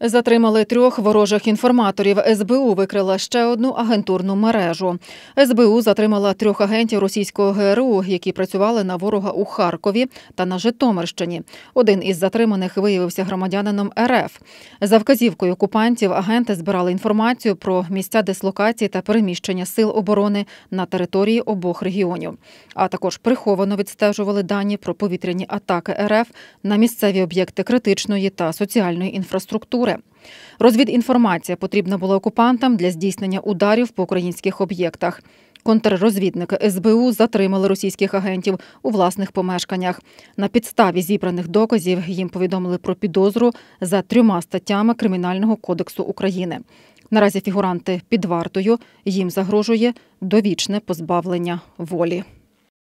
Затримали трьох ворожих інформаторів. СБУ викрила ще одну агентурну мережу. СБУ затримала трьох агентів російського ГРУ, які працювали на ворога у Харкові та на Житомирщині. Один із затриманих виявився громадянином РФ. За вказівкою окупантів агенти збирали інформацію про місця дислокації та переміщення сил оборони на території обох регіонів. А також приховано відстежували дані про повітряні атаки РФ на місцеві об'єкти критичної та соціальної інфраструктури культури. Розвідінформація потрібна була окупантам для здійснення ударів по українських об'єктах. Контррозвідники СБУ затримали російських агентів у власних помешканнях. На підставі зібраних доказів їм повідомили про підозру за трьома статтями Кримінального кодексу України. Наразі фігуранти під вартою їм загрожує довічне позбавлення волі.